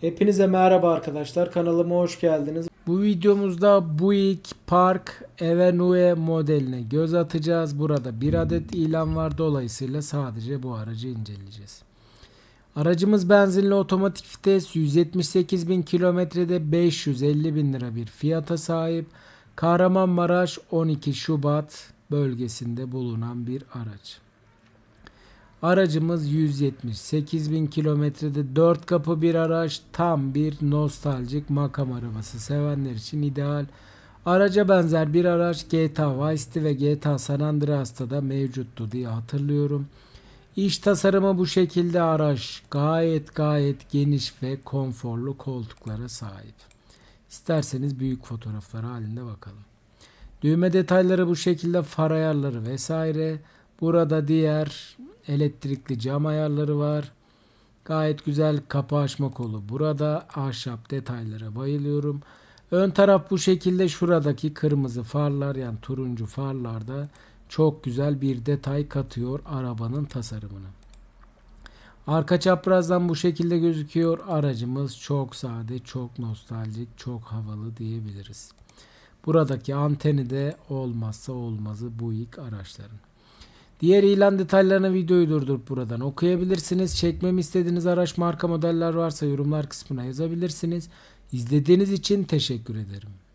Hepinize merhaba arkadaşlar. Kanalıma hoş geldiniz. Bu videomuzda Buick Park Evenue modeline göz atacağız. Burada bir adet ilan var. Dolayısıyla sadece bu aracı inceleyeceğiz. Aracımız benzinli otomatik vites 178 bin kilometrede 550 bin lira bir fiyata sahip. Kahramanmaraş 12 Şubat bölgesinde bulunan bir araç. Aracımız 178 bin kilometrede 4 kapı bir araç tam bir nostaljik makam arabası sevenler için ideal. Araca benzer bir araç GTA Vice City ve GTA San Andreas'ta da mevcuttu diye hatırlıyorum. İş tasarımı bu şekilde araç gayet gayet geniş ve konforlu koltuklara sahip. İsterseniz büyük fotoğrafları halinde bakalım. Düğme detayları bu şekilde far ayarları vesaire. Burada diğer elektrikli cam ayarları var. Gayet güzel kapı açma kolu burada. Ahşap detaylara bayılıyorum. Ön taraf bu şekilde şuradaki kırmızı farlar yani turuncu farlarda çok güzel bir detay katıyor arabanın tasarımını. Arka çaprazdan bu şekilde gözüküyor. Aracımız çok sade, çok nostaljik, çok havalı diyebiliriz. Buradaki anteni de olmazsa olmazı bu ilk araçların. Diğer ilan detaylarına videoyu durdurup buradan okuyabilirsiniz. Çekmemi istediğiniz araç marka modeller varsa yorumlar kısmına yazabilirsiniz. İzlediğiniz için teşekkür ederim.